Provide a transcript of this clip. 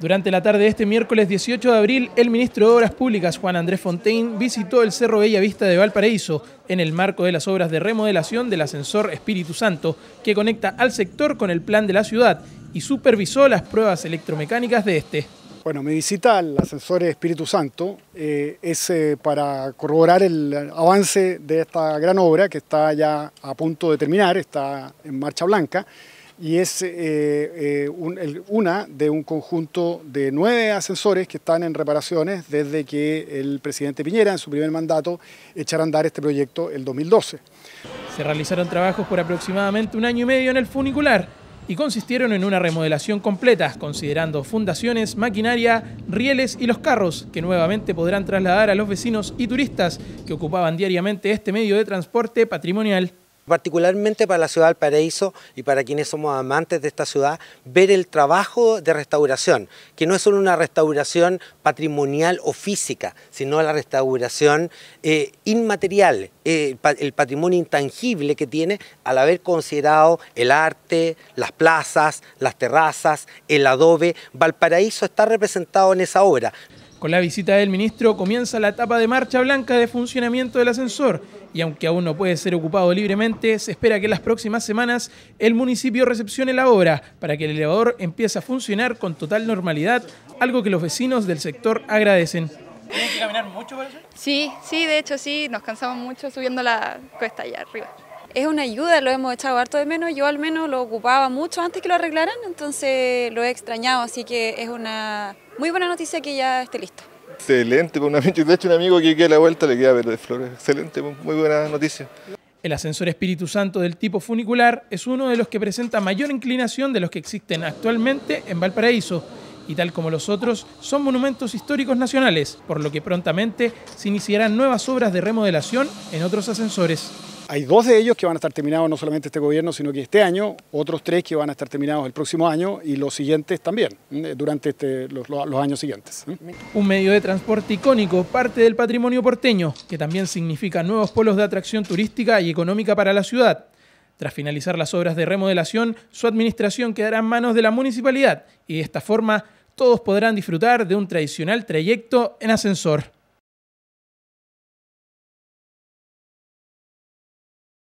Durante la tarde de este miércoles 18 de abril, el ministro de Obras Públicas, Juan Andrés Fontaine, visitó el Cerro Bella Vista de Valparaíso en el marco de las obras de remodelación del ascensor Espíritu Santo, que conecta al sector con el plan de la ciudad y supervisó las pruebas electromecánicas de este. Bueno, mi visita al ascensor Espíritu Santo eh, es eh, para corroborar el avance de esta gran obra que está ya a punto de terminar, está en marcha blanca y es eh, eh, una de un conjunto de nueve ascensores que están en reparaciones desde que el presidente Piñera en su primer mandato echara a andar este proyecto el 2012. Se realizaron trabajos por aproximadamente un año y medio en el funicular y consistieron en una remodelación completa, considerando fundaciones, maquinaria, rieles y los carros, que nuevamente podrán trasladar a los vecinos y turistas que ocupaban diariamente este medio de transporte patrimonial. Particularmente para la ciudad de Valparaíso y para quienes somos amantes de esta ciudad, ver el trabajo de restauración, que no es solo una restauración patrimonial o física, sino la restauración eh, inmaterial, eh, el patrimonio intangible que tiene al haber considerado el arte, las plazas, las terrazas, el adobe. Valparaíso está representado en esa obra. Con la visita del ministro comienza la etapa de marcha blanca de funcionamiento del ascensor y aunque aún no puede ser ocupado libremente, se espera que en las próximas semanas el municipio recepcione la obra para que el elevador empiece a funcionar con total normalidad, algo que los vecinos del sector agradecen. ¿Tienen que caminar mucho para Sí, sí, de hecho sí, nos cansamos mucho subiendo la cuesta allá arriba. Es una ayuda, lo hemos echado harto de menos, yo al menos lo ocupaba mucho antes que lo arreglaran, entonces lo he extrañado, así que es una muy buena noticia que ya esté listo. Excelente, pues, un amigo, de hecho un amigo que queda la vuelta le queda ver de flores. Excelente, pues, muy buena noticia. El ascensor Espíritu Santo del tipo funicular es uno de los que presenta mayor inclinación de los que existen actualmente en Valparaíso y tal como los otros son monumentos históricos nacionales, por lo que prontamente se iniciarán nuevas obras de remodelación en otros ascensores. Hay dos de ellos que van a estar terminados no solamente este gobierno, sino que este año, otros tres que van a estar terminados el próximo año y los siguientes también, durante este, los, los años siguientes. Un medio de transporte icónico, parte del patrimonio porteño, que también significa nuevos polos de atracción turística y económica para la ciudad. Tras finalizar las obras de remodelación, su administración quedará en manos de la municipalidad y de esta forma todos podrán disfrutar de un tradicional trayecto en ascensor.